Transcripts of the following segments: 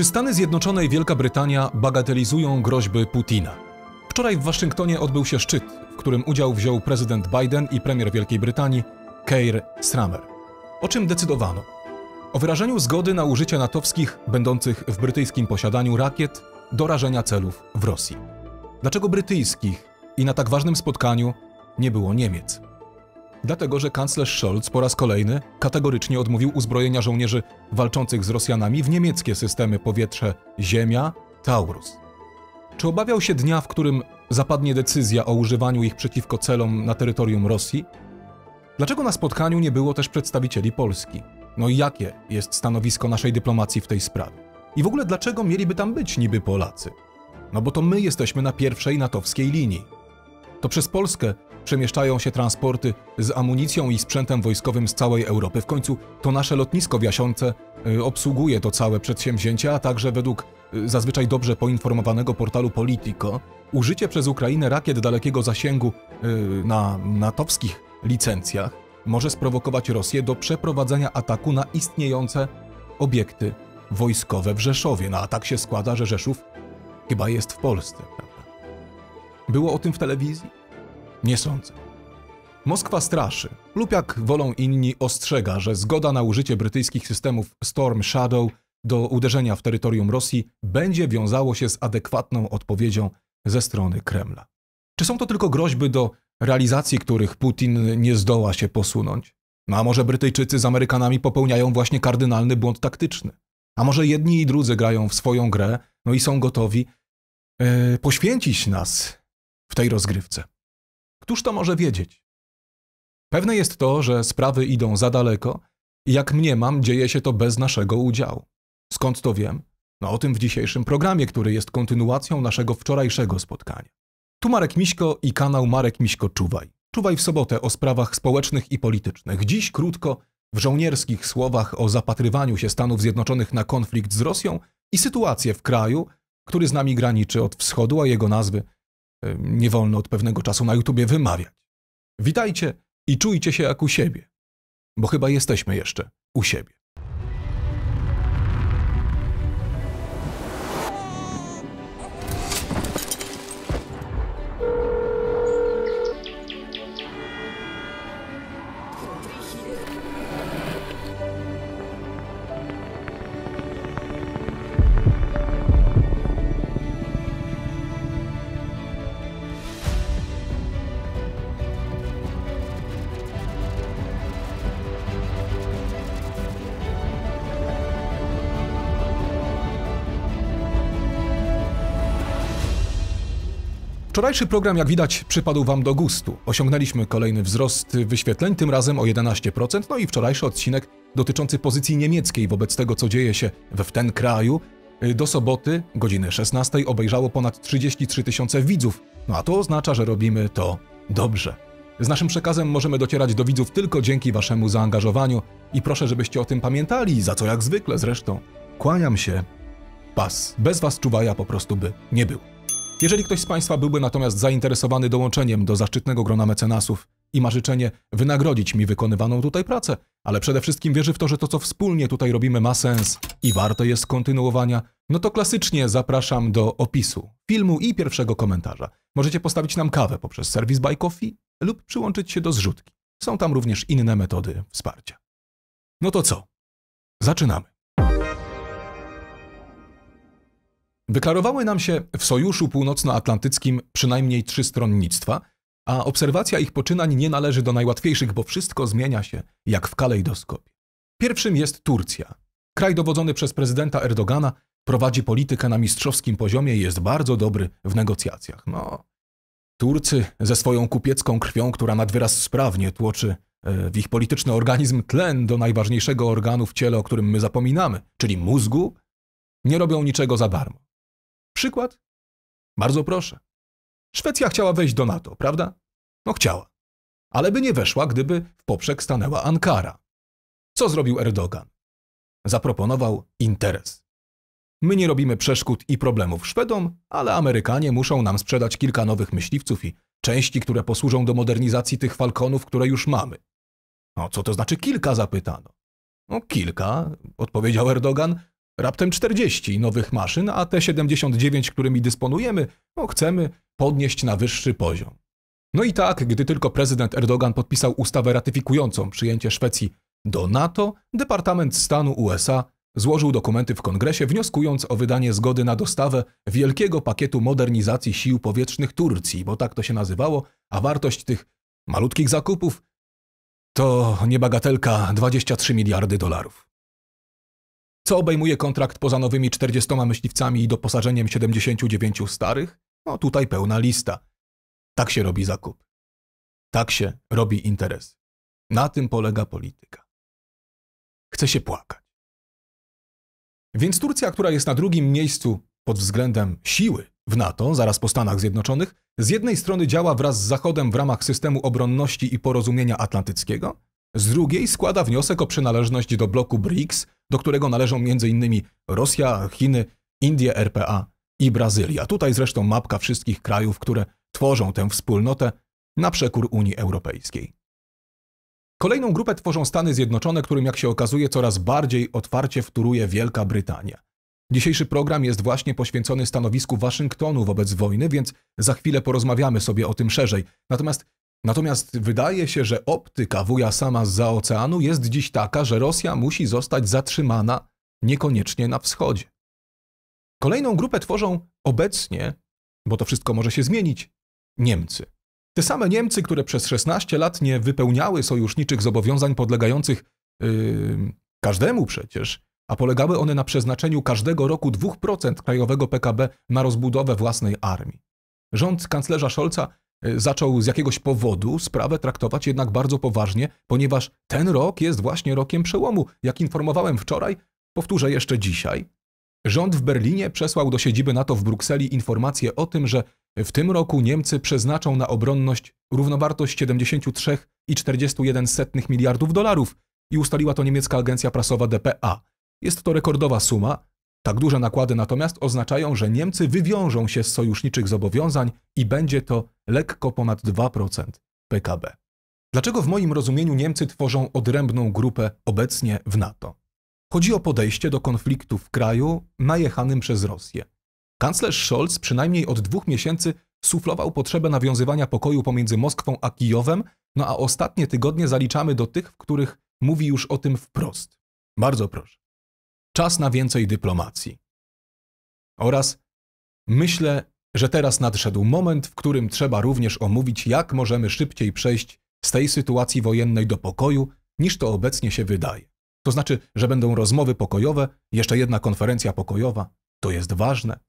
Czy Stany Zjednoczone i Wielka Brytania bagatelizują groźby Putina? Wczoraj w Waszyngtonie odbył się szczyt, w którym udział wziął prezydent Biden i premier Wielkiej Brytanii Keir Stramer. O czym decydowano? O wyrażeniu zgody na użycie natowskich, będących w brytyjskim posiadaniu rakiet do rażenia celów w Rosji. Dlaczego brytyjskich i na tak ważnym spotkaniu nie było Niemiec? Dlatego, że kanclerz Scholz po raz kolejny kategorycznie odmówił uzbrojenia żołnierzy walczących z Rosjanami w niemieckie systemy powietrze Ziemia Taurus. Czy obawiał się dnia, w którym zapadnie decyzja o używaniu ich przeciwko celom na terytorium Rosji? Dlaczego na spotkaniu nie było też przedstawicieli Polski? No i jakie jest stanowisko naszej dyplomacji w tej sprawie? I w ogóle dlaczego mieliby tam być niby Polacy? No bo to my jesteśmy na pierwszej natowskiej linii to przez Polskę przemieszczają się transporty z amunicją i sprzętem wojskowym z całej Europy. W końcu to nasze lotnisko wiasiące y, obsługuje to całe przedsięwzięcie, a także według y, zazwyczaj dobrze poinformowanego portalu Politico, użycie przez Ukrainę rakiet dalekiego zasięgu y, na natowskich licencjach może sprowokować Rosję do przeprowadzenia ataku na istniejące obiekty wojskowe w Rzeszowie. Na a tak się składa, że Rzeszów chyba jest w Polsce. Było o tym w telewizji? Nie sądzę. Moskwa straszy, lub jak wolą inni, ostrzega, że zgoda na użycie brytyjskich systemów Storm Shadow do uderzenia w terytorium Rosji będzie wiązało się z adekwatną odpowiedzią ze strony Kremla. Czy są to tylko groźby do realizacji, których Putin nie zdoła się posunąć? No a może Brytyjczycy z Amerykanami popełniają właśnie kardynalny błąd taktyczny? A może jedni i drudzy grają w swoją grę, no i są gotowi yy, poświęcić nas w tej rozgrywce. Któż to może wiedzieć? Pewne jest to, że sprawy idą za daleko i jak mniemam, dzieje się to bez naszego udziału. Skąd to wiem? No o tym w dzisiejszym programie, który jest kontynuacją naszego wczorajszego spotkania. Tu Marek Miśko i kanał Marek Miśko Czuwaj. Czuwaj w sobotę o sprawach społecznych i politycznych. Dziś krótko w żołnierskich słowach o zapatrywaniu się Stanów Zjednoczonych na konflikt z Rosją i sytuację w kraju, który z nami graniczy od wschodu, a jego nazwy nie wolno od pewnego czasu na YouTubie wymawiać. Witajcie i czujcie się jak u siebie, bo chyba jesteśmy jeszcze u siebie. Wczorajszy program, jak widać, przypadł Wam do gustu. Osiągnęliśmy kolejny wzrost wyświetleń, tym razem o 11%, no i wczorajszy odcinek dotyczący pozycji niemieckiej wobec tego, co dzieje się w ten kraju. Do soboty, godziny 16, obejrzało ponad 33 tysiące widzów, no a to oznacza, że robimy to dobrze. Z naszym przekazem możemy docierać do widzów tylko dzięki Waszemu zaangażowaniu i proszę, żebyście o tym pamiętali, za co jak zwykle zresztą. Kłaniam się. Pas. Bez Was czuwaja po prostu by nie było. Jeżeli ktoś z Państwa byłby natomiast zainteresowany dołączeniem do zaszczytnego grona mecenasów i ma życzenie wynagrodzić mi wykonywaną tutaj pracę, ale przede wszystkim wierzy w to, że to co wspólnie tutaj robimy ma sens i warte jest kontynuowania, no to klasycznie zapraszam do opisu filmu i pierwszego komentarza. Możecie postawić nam kawę poprzez serwis Buy Coffee lub przyłączyć się do zrzutki. Są tam również inne metody wsparcia. No to co? Zaczynamy. Wyklarowały nam się w Sojuszu Północnoatlantyckim przynajmniej trzy stronnictwa, a obserwacja ich poczynań nie należy do najłatwiejszych, bo wszystko zmienia się jak w kalejdoskopie. Pierwszym jest Turcja. Kraj dowodzony przez prezydenta Erdogana prowadzi politykę na mistrzowskim poziomie i jest bardzo dobry w negocjacjach. No, Turcy ze swoją kupiecką krwią, która nad wyraz sprawnie tłoczy e, w ich polityczny organizm tlen do najważniejszego organu w ciele, o którym my zapominamy, czyli mózgu, nie robią niczego za darmo. Przykład? Bardzo proszę. Szwecja chciała wejść do NATO, prawda? No chciała. Ale by nie weszła, gdyby w poprzek stanęła Ankara. Co zrobił Erdogan? Zaproponował interes. My nie robimy przeszkód i problemów Szwedom, ale Amerykanie muszą nam sprzedać kilka nowych myśliwców i części, które posłużą do modernizacji tych falkonów, które już mamy. No co to znaczy kilka, zapytano. No kilka, odpowiedział Erdogan, raptem 40 nowych maszyn, a te 79, którymi dysponujemy, no, chcemy podnieść na wyższy poziom. No i tak, gdy tylko prezydent Erdogan podpisał ustawę ratyfikującą przyjęcie Szwecji do NATO, Departament Stanu USA złożył dokumenty w kongresie, wnioskując o wydanie zgody na dostawę wielkiego pakietu modernizacji sił powietrznych Turcji, bo tak to się nazywało, a wartość tych malutkich zakupów to niebagatelka 23 miliardy dolarów. Co obejmuje kontrakt poza nowymi 40 myśliwcami i doposażeniem 79 starych? No tutaj pełna lista. Tak się robi zakup. Tak się robi interes. Na tym polega polityka. Chce się płakać. Więc Turcja, która jest na drugim miejscu pod względem siły w NATO, zaraz po Stanach Zjednoczonych, z jednej strony działa wraz z Zachodem w ramach systemu obronności i porozumienia atlantyckiego, z drugiej składa wniosek o przynależność do bloku BRICS, do którego należą m.in. Rosja, Chiny, Indie, RPA i Brazylia. Tutaj zresztą mapka wszystkich krajów, które tworzą tę wspólnotę na przekór Unii Europejskiej. Kolejną grupę tworzą Stany Zjednoczone, którym jak się okazuje coraz bardziej otwarcie wtóruje Wielka Brytania. Dzisiejszy program jest właśnie poświęcony stanowisku Waszyngtonu wobec wojny, więc za chwilę porozmawiamy sobie o tym szerzej. Natomiast Natomiast wydaje się, że optyka wuja sama z za oceanu jest dziś taka, że Rosja musi zostać zatrzymana niekoniecznie na wschodzie. Kolejną grupę tworzą obecnie, bo to wszystko może się zmienić, Niemcy. Te same Niemcy, które przez 16 lat nie wypełniały sojuszniczych zobowiązań podlegających yy, każdemu przecież, a polegały one na przeznaczeniu każdego roku 2% krajowego PKB na rozbudowę własnej armii. Rząd kanclerza Scholza Y, zaczął z jakiegoś powodu sprawę traktować jednak bardzo poważnie, ponieważ ten rok jest właśnie rokiem przełomu. Jak informowałem wczoraj, powtórzę jeszcze dzisiaj. Rząd w Berlinie przesłał do siedziby NATO w Brukseli informację o tym, że w tym roku Niemcy przeznaczą na obronność równowartość 73,41 miliardów dolarów i ustaliła to niemiecka agencja prasowa DPA. Jest to rekordowa suma, tak duże nakłady natomiast oznaczają, że Niemcy wywiążą się z sojuszniczych zobowiązań i będzie to lekko ponad 2% PKB. Dlaczego w moim rozumieniu Niemcy tworzą odrębną grupę obecnie w NATO? Chodzi o podejście do konfliktu w kraju najechanym przez Rosję. Kanclerz Scholz przynajmniej od dwóch miesięcy suflował potrzebę nawiązywania pokoju pomiędzy Moskwą a Kijowem, no a ostatnie tygodnie zaliczamy do tych, w których mówi już o tym wprost. Bardzo proszę czas na więcej dyplomacji. Oraz myślę, że teraz nadszedł moment, w którym trzeba również omówić, jak możemy szybciej przejść z tej sytuacji wojennej do pokoju, niż to obecnie się wydaje. To znaczy, że będą rozmowy pokojowe, jeszcze jedna konferencja pokojowa. To jest ważne.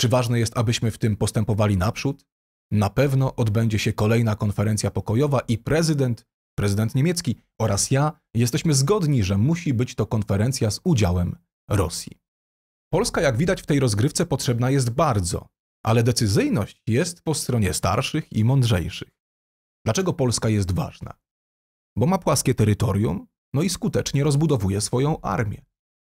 Czy ważne jest, abyśmy w tym postępowali naprzód? Na pewno odbędzie się kolejna konferencja pokojowa i prezydent prezydent niemiecki oraz ja jesteśmy zgodni, że musi być to konferencja z udziałem Rosji. Polska, jak widać, w tej rozgrywce potrzebna jest bardzo, ale decyzyjność jest po stronie starszych i mądrzejszych. Dlaczego Polska jest ważna? Bo ma płaskie terytorium, no i skutecznie rozbudowuje swoją armię.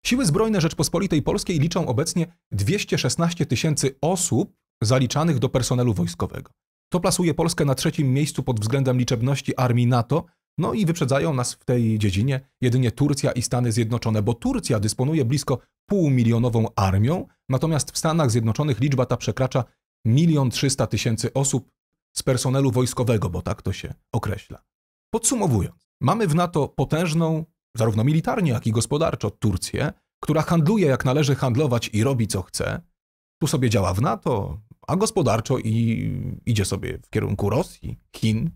Siły Zbrojne Rzeczpospolitej Polskiej liczą obecnie 216 tysięcy osób zaliczanych do personelu wojskowego. To plasuje Polskę na trzecim miejscu pod względem liczebności armii NATO, no i wyprzedzają nas w tej dziedzinie jedynie Turcja i Stany Zjednoczone, bo Turcja dysponuje blisko półmilionową armią, natomiast w Stanach Zjednoczonych liczba ta przekracza milion trzysta tysięcy osób z personelu wojskowego, bo tak to się określa. Podsumowując, mamy w NATO potężną, zarówno militarnie, jak i gospodarczo, Turcję, która handluje jak należy handlować i robi co chce. Tu sobie działa w NATO, a gospodarczo i idzie sobie w kierunku Rosji, Chin.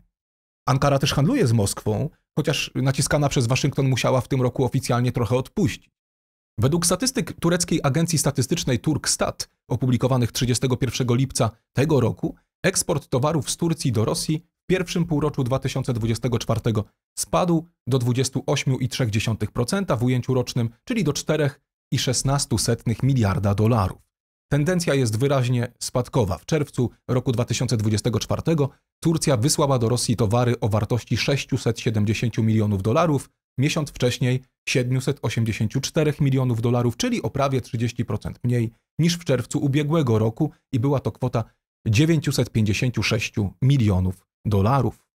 Ankara też handluje z Moskwą, chociaż naciskana przez Waszyngton musiała w tym roku oficjalnie trochę odpuścić. Według statystyk tureckiej agencji statystycznej Turkstat, opublikowanych 31 lipca tego roku, eksport towarów z Turcji do Rosji w pierwszym półroczu 2024 spadł do 28,3% w ujęciu rocznym, czyli do 4,16 miliarda dolarów. Tendencja jest wyraźnie spadkowa. W czerwcu roku 2024 Turcja wysłała do Rosji towary o wartości 670 milionów dolarów, miesiąc wcześniej 784 milionów dolarów, czyli o prawie 30% mniej niż w czerwcu ubiegłego roku i była to kwota 956 milionów dolarów.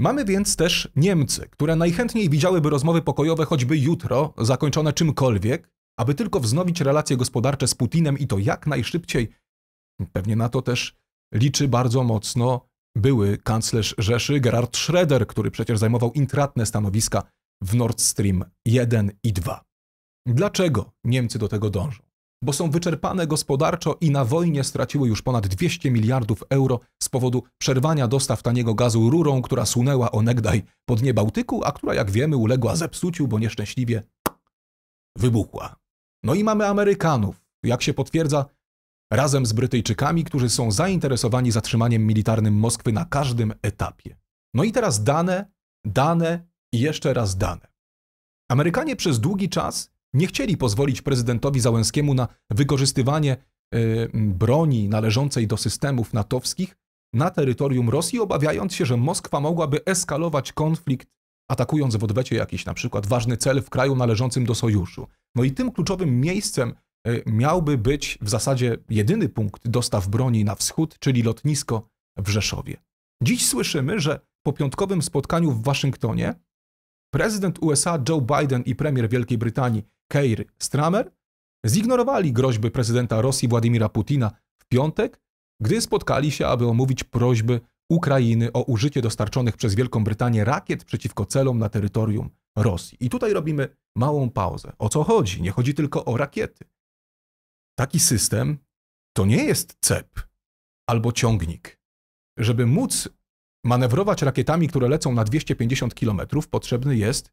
Mamy więc też Niemcy, które najchętniej widziałyby rozmowy pokojowe choćby jutro, zakończone czymkolwiek, aby tylko wznowić relacje gospodarcze z Putinem i to jak najszybciej. Pewnie na to też liczy bardzo mocno były kanclerz Rzeszy Gerhard Schroeder, który przecież zajmował intratne stanowiska w Nord Stream 1 i 2. Dlaczego Niemcy do tego dążą? Bo są wyczerpane gospodarczo i na wojnie straciły już ponad 200 miliardów euro z powodu przerwania dostaw taniego gazu rurą, która sunęła onegdaj pod dnie Bałtyku, a która jak wiemy uległa zepsuciu, bo nieszczęśliwie wybuchła. No i mamy Amerykanów, jak się potwierdza, razem z Brytyjczykami, którzy są zainteresowani zatrzymaniem militarnym Moskwy na każdym etapie. No i teraz dane, dane i jeszcze raz dane. Amerykanie przez długi czas nie chcieli pozwolić prezydentowi Załęskiemu na wykorzystywanie e, broni należącej do systemów natowskich na terytorium Rosji, obawiając się, że Moskwa mogłaby eskalować konflikt, atakując w odwecie jakiś na przykład ważny cel w kraju należącym do sojuszu, no i tym kluczowym miejscem e, miałby być w zasadzie jedyny punkt dostaw broni na wschód, czyli lotnisko w Rzeszowie. Dziś słyszymy, że po piątkowym spotkaniu w Waszyngtonie prezydent USA Joe Biden i premier Wielkiej Brytanii Keir Stramer zignorowali groźby prezydenta Rosji Władimira Putina w piątek, gdy spotkali się, aby omówić prośby Ukrainy o użycie dostarczonych przez Wielką Brytanię rakiet przeciwko celom na terytorium Rosji. I tutaj robimy małą pauzę. O co chodzi? Nie chodzi tylko o rakiety. Taki system to nie jest cep albo ciągnik. Żeby móc manewrować rakietami, które lecą na 250 km, potrzebny jest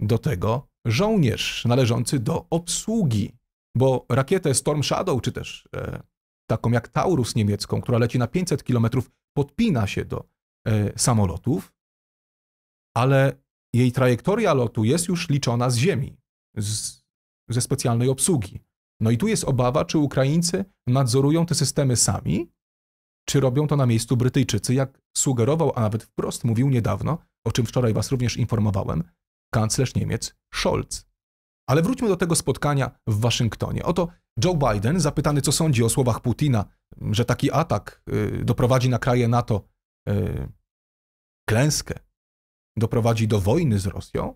do tego żołnierz należący do obsługi, bo rakietę Storm Shadow, czy też e, taką jak Taurus niemiecką, która leci na 500 km, podpina się do e, samolotów, ale jej trajektoria lotu jest już liczona z ziemi, z, ze specjalnej obsługi. No i tu jest obawa, czy Ukraińcy nadzorują te systemy sami, czy robią to na miejscu Brytyjczycy, jak sugerował, a nawet wprost mówił niedawno, o czym wczoraj Was również informowałem, kanclerz Niemiec Scholz. Ale wróćmy do tego spotkania w Waszyngtonie. Oto Joe Biden, zapytany co sądzi o słowach Putina, że taki atak y, doprowadzi na kraje NATO y, klęskę, doprowadzi do wojny z Rosją,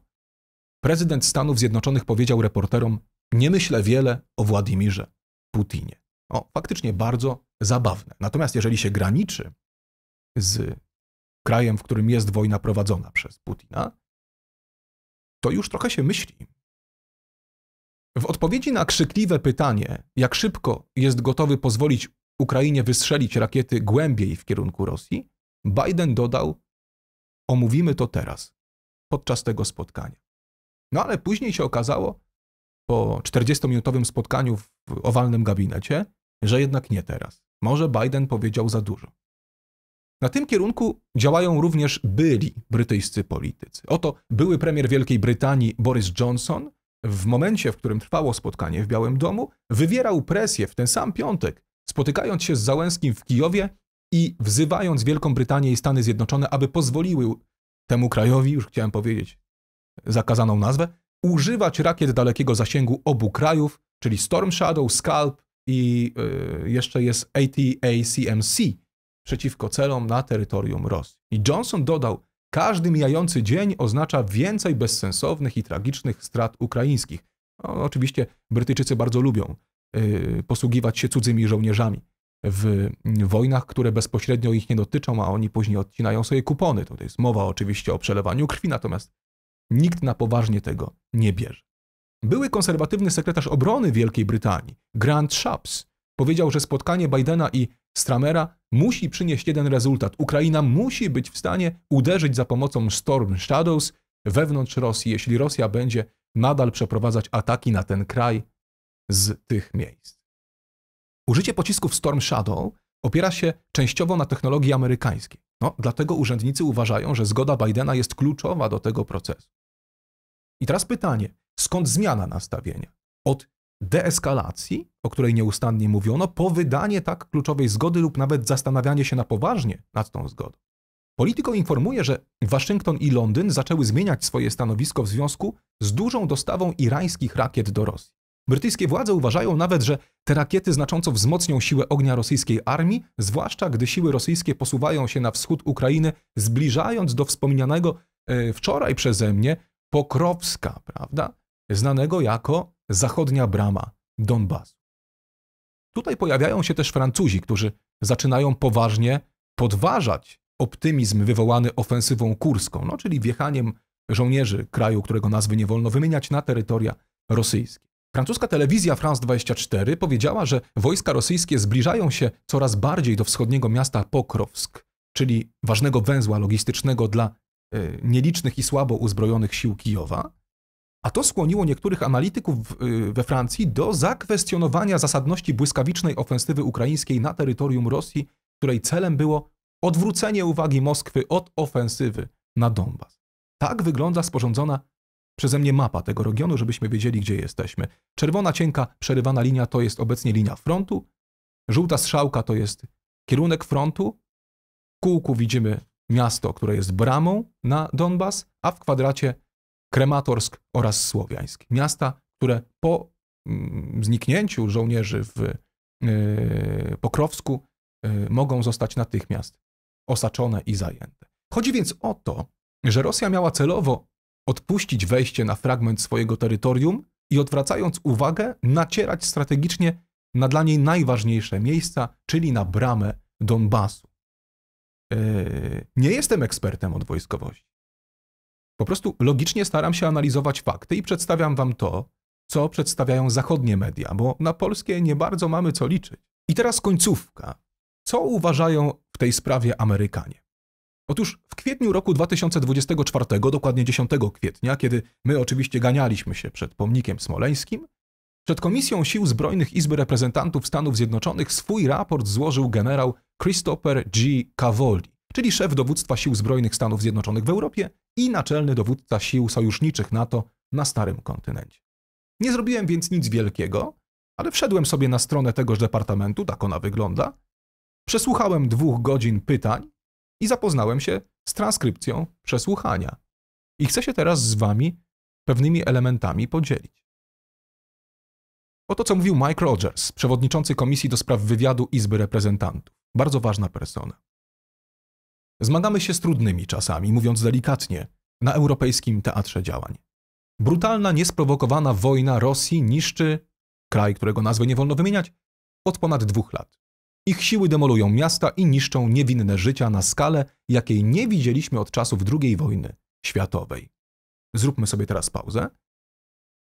prezydent Stanów Zjednoczonych powiedział reporterom: Nie myślę wiele o Władimirze Putinie. O, faktycznie bardzo zabawne. Natomiast jeżeli się graniczy z krajem, w którym jest wojna prowadzona przez Putina, to już trochę się myśli. W odpowiedzi na krzykliwe pytanie, jak szybko jest gotowy pozwolić Ukrainie wystrzelić rakiety głębiej w kierunku Rosji, Biden dodał, Omówimy to teraz, podczas tego spotkania. No ale później się okazało, po 40-minutowym spotkaniu w owalnym gabinecie, że jednak nie teraz. Może Biden powiedział za dużo. Na tym kierunku działają również byli brytyjscy politycy. Oto były premier Wielkiej Brytanii Boris Johnson w momencie, w którym trwało spotkanie w Białym Domu, wywierał presję w ten sam piątek, spotykając się z Załęskim w Kijowie i wzywając Wielką Brytanię i Stany Zjednoczone, aby pozwoliły temu krajowi, już chciałem powiedzieć zakazaną nazwę, używać rakiet dalekiego zasięgu obu krajów, czyli Storm Shadow, Scalp i yy, jeszcze jest ATACMC przeciwko celom na terytorium Rosji. I Johnson dodał, każdy mijający dzień oznacza więcej bezsensownych i tragicznych strat ukraińskich. No, oczywiście Brytyjczycy bardzo lubią yy, posługiwać się cudzymi żołnierzami w wojnach, które bezpośrednio ich nie dotyczą, a oni później odcinają sobie kupony. Tutaj jest mowa oczywiście o przelewaniu krwi, natomiast nikt na poważnie tego nie bierze. Były konserwatywny sekretarz obrony Wielkiej Brytanii, Grant Shapps, powiedział, że spotkanie Bidena i Stramera musi przynieść jeden rezultat. Ukraina musi być w stanie uderzyć za pomocą Storm Shadows wewnątrz Rosji, jeśli Rosja będzie nadal przeprowadzać ataki na ten kraj z tych miejsc. Użycie pocisków Storm Shadow opiera się częściowo na technologii amerykańskiej. No, dlatego urzędnicy uważają, że zgoda Bidena jest kluczowa do tego procesu. I teraz pytanie, skąd zmiana nastawienia? Od deeskalacji, o której nieustannie mówiono, po wydanie tak kluczowej zgody lub nawet zastanawianie się na poważnie nad tą zgodą. Polityko informuje, że Waszyngton i Londyn zaczęły zmieniać swoje stanowisko w związku z dużą dostawą irańskich rakiet do Rosji. Brytyjskie władze uważają nawet, że te rakiety znacząco wzmocnią siłę ognia rosyjskiej armii, zwłaszcza gdy siły rosyjskie posuwają się na wschód Ukrainy, zbliżając do wspomnianego e, wczoraj przeze mnie Pokrowska, prawda? Znanego jako zachodnia brama Donbasu. Tutaj pojawiają się też Francuzi, którzy zaczynają poważnie podważać optymizm wywołany ofensywą kurską, no czyli wjechaniem żołnierzy kraju, którego nazwy nie wolno wymieniać, na terytoria rosyjskie. Francuska telewizja France 24 powiedziała, że wojska rosyjskie zbliżają się coraz bardziej do wschodniego miasta Pokrowsk, czyli ważnego węzła logistycznego dla y, nielicznych i słabo uzbrojonych sił Kijowa, a to skłoniło niektórych analityków e, we Francji do zakwestionowania zasadności błyskawicznej ofensywy ukraińskiej na terytorium Rosji, której celem było odwrócenie uwagi Moskwy od ofensywy na Donbas. Tak wygląda sporządzona przeze mnie mapa tego regionu, żebyśmy wiedzieli, gdzie jesteśmy. Czerwona cienka przerywana linia to jest obecnie linia frontu, żółta strzałka to jest kierunek frontu, w kółku widzimy miasto, które jest bramą na Donbas, a w kwadracie Krematorsk oraz Słowiańsk. Miasta, które po mm, zniknięciu żołnierzy w e, Pokrowsku e, mogą zostać natychmiast osaczone i zajęte. Chodzi więc o to, że Rosja miała celowo odpuścić wejście na fragment swojego terytorium i odwracając uwagę, nacierać strategicznie na dla niej najważniejsze miejsca, czyli na bramę Donbasu. E, nie jestem ekspertem od wojskowości. Po prostu logicznie staram się analizować fakty i przedstawiam wam to, co przedstawiają zachodnie media, bo na polskie nie bardzo mamy co liczyć. I teraz końcówka. Co uważają w tej sprawie Amerykanie? Otóż w kwietniu roku 2024, dokładnie 10 kwietnia, kiedy my oczywiście ganialiśmy się przed pomnikiem smoleńskim, przed Komisją Sił Zbrojnych Izby Reprezentantów Stanów Zjednoczonych swój raport złożył generał Christopher G. Cavoli, czyli szef dowództwa Sił Zbrojnych Stanów Zjednoczonych w Europie i naczelny dowódca sił sojuszniczych NATO na starym kontynencie. Nie zrobiłem więc nic wielkiego, ale wszedłem sobie na stronę tegoż departamentu, tak ona wygląda, przesłuchałem dwóch godzin pytań i zapoznałem się z transkrypcją przesłuchania. I chcę się teraz z Wami pewnymi elementami podzielić. Oto co mówił Mike Rogers, przewodniczący Komisji do Spraw Wywiadu Izby Reprezentantów. Bardzo ważna persona. Zmagamy się z trudnymi czasami, mówiąc delikatnie, na europejskim teatrze działań. Brutalna, niesprowokowana wojna Rosji niszczy kraj, którego nazwy nie wolno wymieniać, od ponad dwóch lat. Ich siły demolują miasta i niszczą niewinne życia na skalę, jakiej nie widzieliśmy od czasów II wojny światowej. Zróbmy sobie teraz pauzę.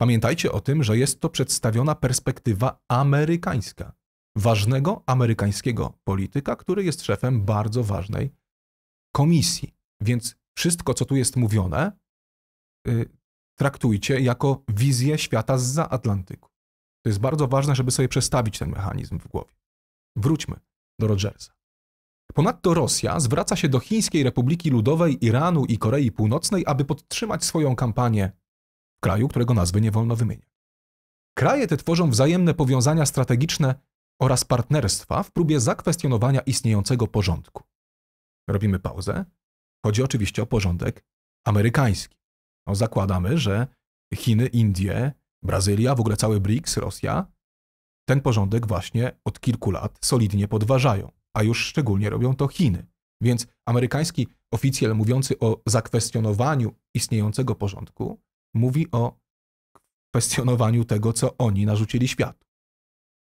Pamiętajcie o tym, że jest to przedstawiona perspektywa amerykańska, ważnego amerykańskiego polityka, który jest szefem bardzo ważnej komisji. Więc wszystko, co tu jest mówione, y, traktujcie jako wizję świata zza Atlantyku. To jest bardzo ważne, żeby sobie przestawić ten mechanizm w głowie. Wróćmy do Rogersa. Ponadto Rosja zwraca się do Chińskiej Republiki Ludowej, Iranu i Korei Północnej, aby podtrzymać swoją kampanię w kraju, którego nazwy nie wolno wymieniać. Kraje te tworzą wzajemne powiązania strategiczne oraz partnerstwa w próbie zakwestionowania istniejącego porządku. Robimy pauzę. Chodzi oczywiście o porządek amerykański. No, zakładamy, że Chiny, Indie, Brazylia, w ogóle cały BRICS, Rosja ten porządek właśnie od kilku lat solidnie podważają, a już szczególnie robią to Chiny. Więc amerykański oficjal mówiący o zakwestionowaniu istniejącego porządku mówi o kwestionowaniu tego, co oni narzucili światu.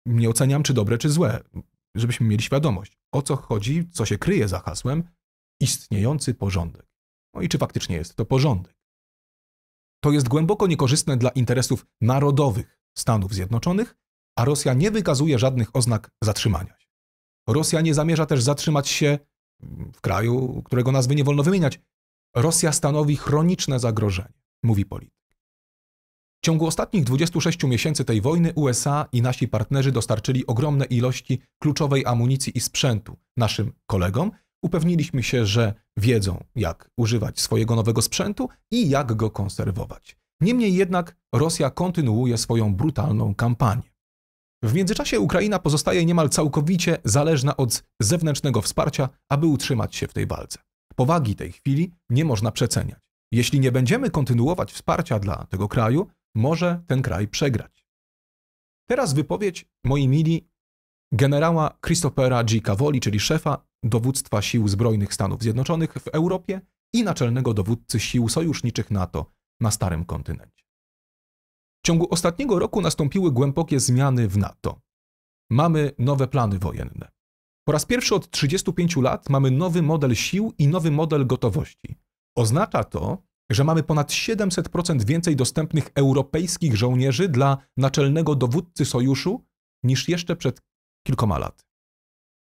Nie oceniam, czy dobre, czy złe, żebyśmy mieli świadomość, o co chodzi, co się kryje za hasłem istniejący porządek. No i czy faktycznie jest to porządek. To jest głęboko niekorzystne dla interesów narodowych Stanów Zjednoczonych a Rosja nie wykazuje żadnych oznak zatrzymania się. Rosja nie zamierza też zatrzymać się w kraju, którego nazwy nie wolno wymieniać. Rosja stanowi chroniczne zagrożenie, mówi polityk. W ciągu ostatnich 26 miesięcy tej wojny USA i nasi partnerzy dostarczyli ogromne ilości kluczowej amunicji i sprzętu naszym kolegom. Upewniliśmy się, że wiedzą, jak używać swojego nowego sprzętu i jak go konserwować. Niemniej jednak Rosja kontynuuje swoją brutalną kampanię. W międzyczasie Ukraina pozostaje niemal całkowicie zależna od zewnętrznego wsparcia, aby utrzymać się w tej walce. Powagi tej chwili nie można przeceniać. Jeśli nie będziemy kontynuować wsparcia dla tego kraju, może ten kraj przegrać. Teraz wypowiedź, moi mili, generała Christophera G. Cavoli, czyli szefa dowództwa Sił Zbrojnych Stanów Zjednoczonych w Europie i naczelnego dowódcy sił sojuszniczych NATO na Starym Kontynencie. W ciągu ostatniego roku nastąpiły głębokie zmiany w NATO. Mamy nowe plany wojenne. Po raz pierwszy od 35 lat mamy nowy model sił i nowy model gotowości. Oznacza to, że mamy ponad 700% więcej dostępnych europejskich żołnierzy dla naczelnego dowódcy sojuszu niż jeszcze przed kilkoma laty.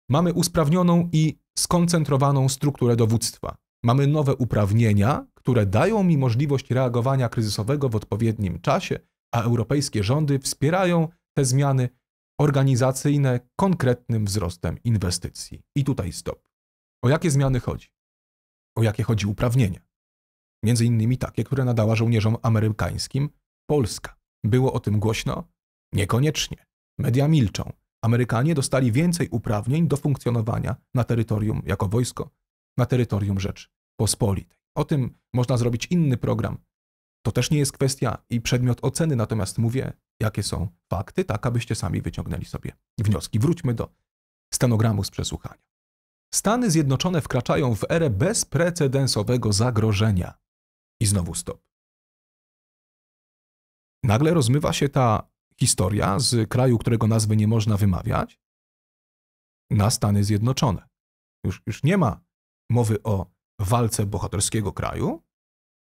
Mamy usprawnioną i skoncentrowaną strukturę dowództwa. Mamy nowe uprawnienia, które dają mi możliwość reagowania kryzysowego w odpowiednim czasie a europejskie rządy wspierają te zmiany organizacyjne konkretnym wzrostem inwestycji. I tutaj stop. O jakie zmiany chodzi? O jakie chodzi uprawnienia? Między innymi takie, które nadała żołnierzom amerykańskim Polska. Było o tym głośno? Niekoniecznie. Media milczą. Amerykanie dostali więcej uprawnień do funkcjonowania na terytorium jako wojsko, na terytorium Rzeczpospolitej. O tym można zrobić inny program to też nie jest kwestia i przedmiot oceny, natomiast mówię, jakie są fakty, tak abyście sami wyciągnęli sobie wnioski. Wróćmy do stanogramu z przesłuchania. Stany Zjednoczone wkraczają w erę bezprecedensowego zagrożenia. I znowu stop. Nagle rozmywa się ta historia z kraju, którego nazwy nie można wymawiać, na Stany Zjednoczone. Już, już nie ma mowy o walce bohaterskiego kraju,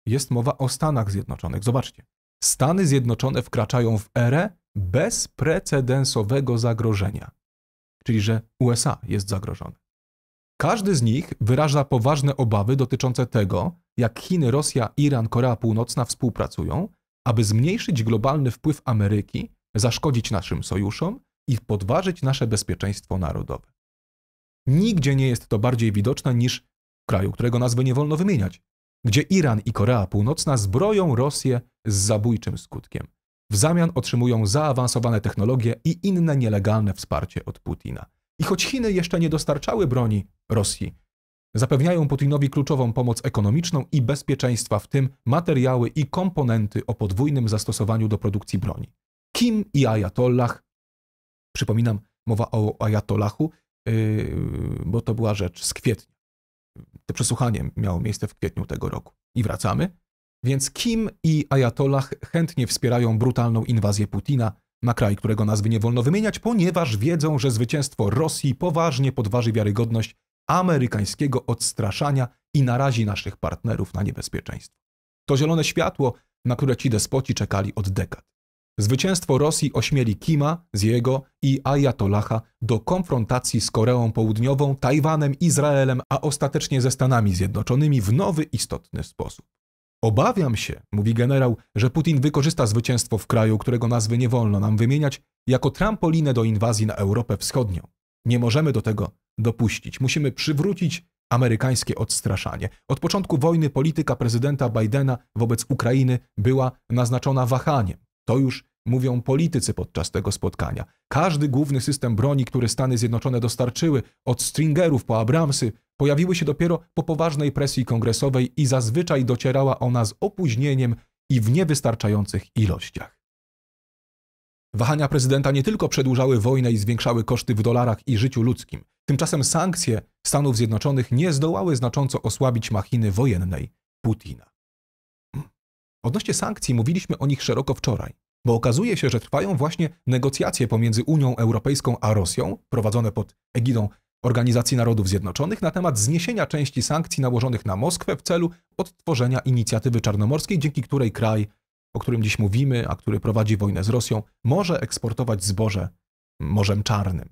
jest mowa o Stanach Zjednoczonych. Zobaczcie. Stany Zjednoczone wkraczają w erę bezprecedensowego zagrożenia, czyli że USA jest zagrożone. Każdy z nich wyraża poważne obawy dotyczące tego, jak Chiny, Rosja, Iran, Korea Północna współpracują, aby zmniejszyć globalny wpływ Ameryki, zaszkodzić naszym sojuszom i podważyć nasze bezpieczeństwo narodowe. Nigdzie nie jest to bardziej widoczne niż w kraju, którego nazwy nie wolno wymieniać gdzie Iran i Korea Północna zbroją Rosję z zabójczym skutkiem. W zamian otrzymują zaawansowane technologie i inne nielegalne wsparcie od Putina. I choć Chiny jeszcze nie dostarczały broni Rosji, zapewniają Putinowi kluczową pomoc ekonomiczną i bezpieczeństwa, w tym materiały i komponenty o podwójnym zastosowaniu do produkcji broni. Kim i Ajatollah, przypominam, mowa o Ajatollahu, yy, bo to była rzecz z kwietnia to przesłuchanie miało miejsce w kwietniu tego roku. I wracamy. Więc Kim i Ayatollah chętnie wspierają brutalną inwazję Putina na kraj, którego nazwy nie wolno wymieniać, ponieważ wiedzą, że zwycięstwo Rosji poważnie podważy wiarygodność amerykańskiego odstraszania i narazi naszych partnerów na niebezpieczeństwo. To zielone światło, na które ci despoci czekali od dekad. Zwycięstwo Rosji ośmieli Kima z jego i Ayatollaha do konfrontacji z Koreą Południową, Tajwanem, Izraelem, a ostatecznie ze Stanami Zjednoczonymi w nowy istotny sposób. Obawiam się, mówi generał, że Putin wykorzysta zwycięstwo w kraju, którego nazwy nie wolno nam wymieniać, jako trampolinę do inwazji na Europę Wschodnią. Nie możemy do tego dopuścić. Musimy przywrócić amerykańskie odstraszanie. Od początku wojny polityka prezydenta Bidena wobec Ukrainy była naznaczona wahaniem. To już mówią politycy podczas tego spotkania. Każdy główny system broni, który Stany Zjednoczone dostarczyły, od Stringerów po Abramsy, pojawiły się dopiero po poważnej presji kongresowej i zazwyczaj docierała ona z opóźnieniem i w niewystarczających ilościach. Wahania prezydenta nie tylko przedłużały wojnę i zwiększały koszty w dolarach i życiu ludzkim, tymczasem sankcje Stanów Zjednoczonych nie zdołały znacząco osłabić machiny wojennej Putina. Hmm. Odnośnie sankcji mówiliśmy o nich szeroko wczoraj. Bo okazuje się, że trwają właśnie negocjacje pomiędzy Unią Europejską a Rosją, prowadzone pod egidą Organizacji Narodów Zjednoczonych na temat zniesienia części sankcji nałożonych na Moskwę w celu odtworzenia inicjatywy czarnomorskiej, dzięki której kraj, o którym dziś mówimy, a który prowadzi wojnę z Rosją, może eksportować zboże Morzem Czarnym.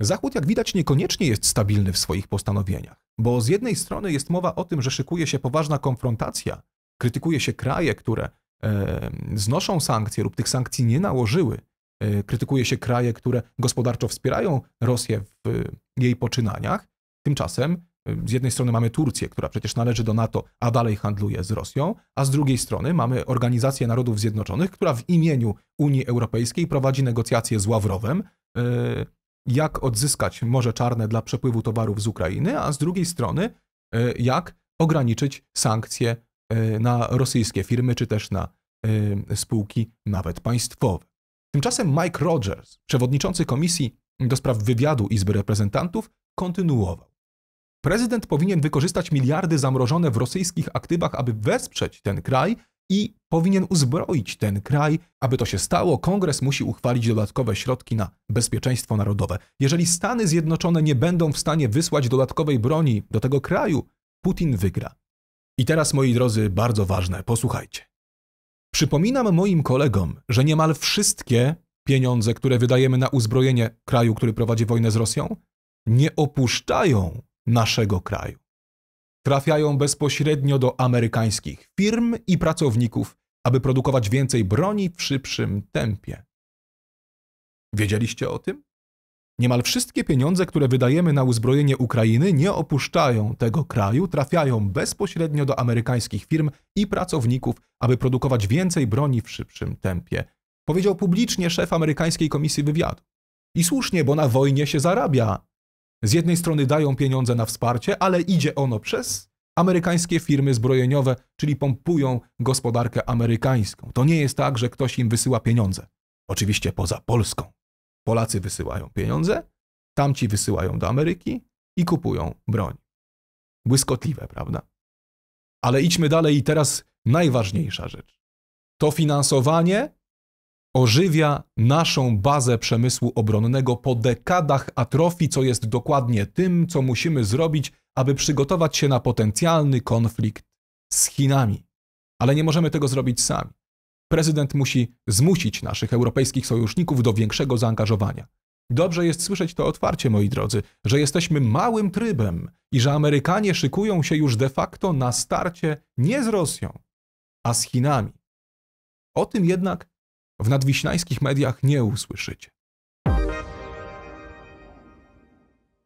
Zachód, jak widać, niekoniecznie jest stabilny w swoich postanowieniach, bo z jednej strony jest mowa o tym, że szykuje się poważna konfrontacja, krytykuje się kraje, które E, znoszą sankcje lub tych sankcji nie nałożyły, e, krytykuje się kraje, które gospodarczo wspierają Rosję w e, jej poczynaniach. Tymczasem z jednej strony mamy Turcję, która przecież należy do NATO, a dalej handluje z Rosją, a z drugiej strony mamy Organizację Narodów Zjednoczonych, która w imieniu Unii Europejskiej prowadzi negocjacje z Ławrowem, jak odzyskać Morze Czarne dla przepływu towarów z Ukrainy, a z drugiej strony jak ograniczyć sankcje E, na rosyjskie firmy, czy też na e, spółki nawet państwowe. Tymczasem Mike Rogers, przewodniczący Komisji do Spraw Wywiadu Izby Reprezentantów, kontynuował. Prezydent powinien wykorzystać miliardy zamrożone w rosyjskich aktywach, aby wesprzeć ten kraj i powinien uzbroić ten kraj. Aby to się stało, kongres musi uchwalić dodatkowe środki na bezpieczeństwo narodowe. Jeżeli Stany Zjednoczone nie będą w stanie wysłać dodatkowej broni do tego kraju, Putin wygra. I teraz, moi drodzy, bardzo ważne, posłuchajcie. Przypominam moim kolegom, że niemal wszystkie pieniądze, które wydajemy na uzbrojenie kraju, który prowadzi wojnę z Rosją, nie opuszczają naszego kraju. Trafiają bezpośrednio do amerykańskich firm i pracowników, aby produkować więcej broni w szybszym tempie. Wiedzieliście o tym? Niemal wszystkie pieniądze, które wydajemy na uzbrojenie Ukrainy, nie opuszczają tego kraju, trafiają bezpośrednio do amerykańskich firm i pracowników, aby produkować więcej broni w szybszym tempie. Powiedział publicznie szef amerykańskiej komisji wywiadu. I słusznie, bo na wojnie się zarabia. Z jednej strony dają pieniądze na wsparcie, ale idzie ono przez amerykańskie firmy zbrojeniowe, czyli pompują gospodarkę amerykańską. To nie jest tak, że ktoś im wysyła pieniądze. Oczywiście poza Polską. Polacy wysyłają pieniądze, tamci wysyłają do Ameryki i kupują broń. Błyskotliwe, prawda? Ale idźmy dalej i teraz najważniejsza rzecz. To finansowanie ożywia naszą bazę przemysłu obronnego po dekadach atrofii, co jest dokładnie tym, co musimy zrobić, aby przygotować się na potencjalny konflikt z Chinami. Ale nie możemy tego zrobić sami. Prezydent musi zmusić naszych europejskich sojuszników do większego zaangażowania. Dobrze jest słyszeć to otwarcie, moi drodzy, że jesteśmy małym trybem i że Amerykanie szykują się już de facto na starcie nie z Rosją, a z Chinami. O tym jednak w nadwiśnańskich mediach nie usłyszycie.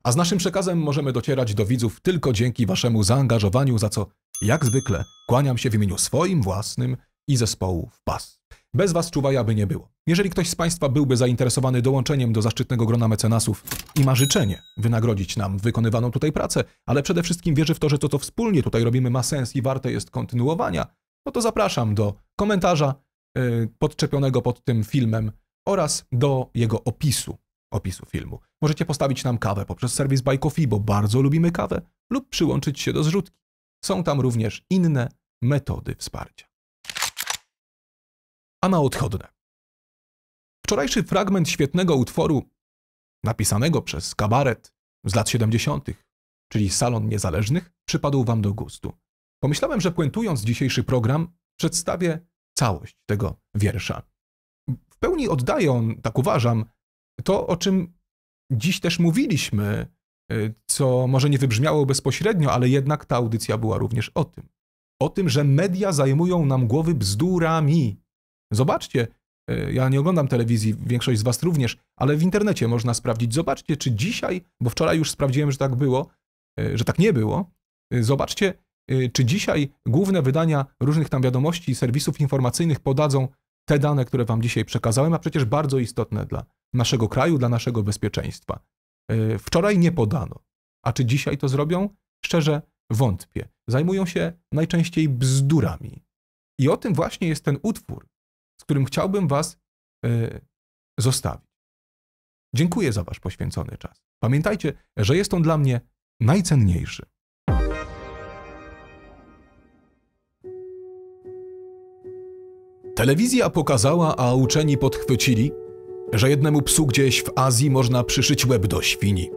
A z naszym przekazem możemy docierać do widzów tylko dzięki Waszemu zaangażowaniu, za co, jak zwykle, kłaniam się w imieniu swoim własnym i zespołu w pas. Bez Was czuwaja by nie było. Jeżeli ktoś z Państwa byłby zainteresowany dołączeniem do zaszczytnego grona mecenasów i ma życzenie wynagrodzić nam wykonywaną tutaj pracę, ale przede wszystkim wierzy w to, że to, co wspólnie tutaj robimy, ma sens i warte jest kontynuowania, no to zapraszam do komentarza yy, podczepionego pod tym filmem oraz do jego opisu, opisu filmu. Możecie postawić nam kawę poprzez serwis Buy Coffee, bo bardzo lubimy kawę, lub przyłączyć się do zrzutki. Są tam również inne metody wsparcia a na odchodne. Wczorajszy fragment świetnego utworu, napisanego przez kabaret z lat 70., czyli Salon Niezależnych, przypadł Wam do gustu. Pomyślałem, że puentując dzisiejszy program, przedstawię całość tego wiersza. W pełni oddaje on, tak uważam, to, o czym dziś też mówiliśmy, y, co może nie wybrzmiało bezpośrednio, ale jednak ta audycja była również o tym. O tym, że media zajmują nam głowy bzdurami, Zobaczcie, e, ja nie oglądam telewizji, większość z Was również, ale w internecie można sprawdzić. Zobaczcie, czy dzisiaj, bo wczoraj już sprawdziłem, że tak było, e, że tak nie było. E, zobaczcie, czy dzisiaj główne wydania różnych tam wiadomości i serwisów informacyjnych podadzą te dane, które Wam dzisiaj przekazałem, a przecież bardzo istotne dla naszego kraju, dla naszego bezpieczeństwa. Wczoraj nie podano. A czy dzisiaj to zrobią? Szczerze wątpię. Zajmują się najczęściej bzdurami. I o tym właśnie jest ten utwór z którym chciałbym Was e, zostawić. Dziękuję za Wasz poświęcony czas. Pamiętajcie, że jest on dla mnie najcenniejszy. Telewizja pokazała, a uczeni podchwycili, że jednemu psu gdzieś w Azji można przyszyć łeb do świni.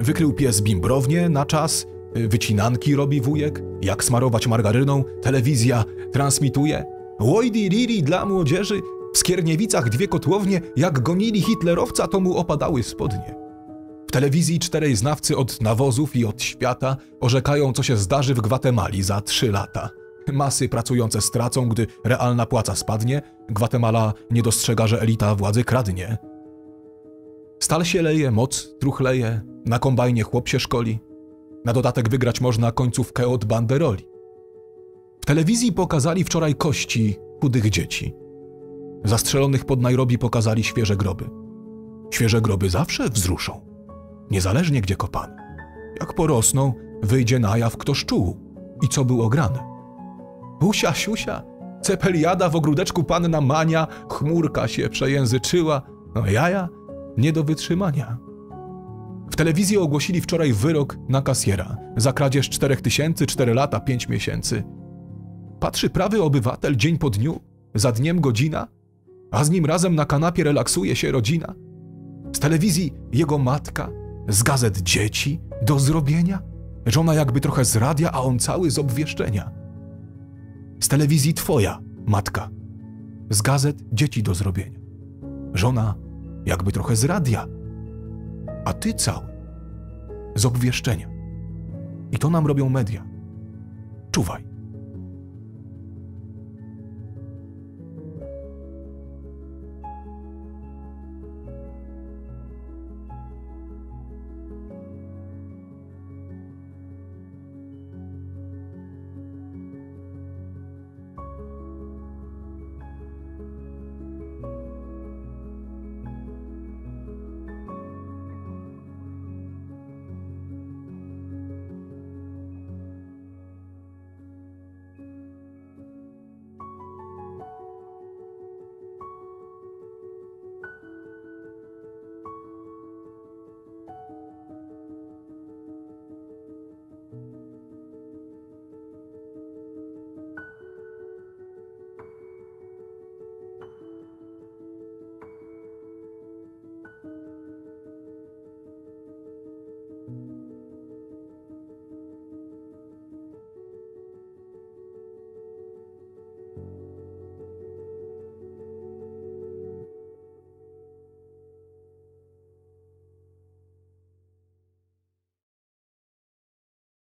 Wykrył pies bimbrownie, na czas, wycinanki robi wujek, jak smarować margaryną, telewizja transmituje. Łojdi Riri dla młodzieży, w Skierniewicach dwie kotłownie, jak gonili hitlerowca, to mu opadały spodnie. W telewizji czterej znawcy od nawozów i od świata orzekają, co się zdarzy w Gwatemali za trzy lata. Masy pracujące stracą, gdy realna płaca spadnie, Gwatemala nie dostrzega, że elita władzy kradnie. Stal się leje, moc truchleje, na kombajnie chłop się szkoli. Na dodatek wygrać można końcówkę od banderoli. W telewizji pokazali wczoraj kości chudych dzieci. Zastrzelonych pod Nairobi pokazali świeże groby. Świeże groby zawsze wzruszą, niezależnie gdzie kopan. Jak porosną, wyjdzie na jaw kto szczuł i co był ograne. Usia, siusia, cepeliada w ogródeczku panna mania, chmurka się przejęzyczyła, no jaja nie do wytrzymania. W telewizji ogłosili wczoraj wyrok na kasiera za kradzież tysięcy, 4 lata, 5 miesięcy. Patrzy prawy obywatel dzień po dniu, za dniem godzina, a z nim razem na kanapie relaksuje się rodzina. Z telewizji jego matka, z gazet dzieci, do zrobienia. Żona jakby trochę z radia, a on cały z obwieszczenia. Z telewizji twoja matka, z gazet dzieci do zrobienia. Żona jakby trochę z radia, a ty cały z obwieszczenia. I to nam robią media. Czuwaj.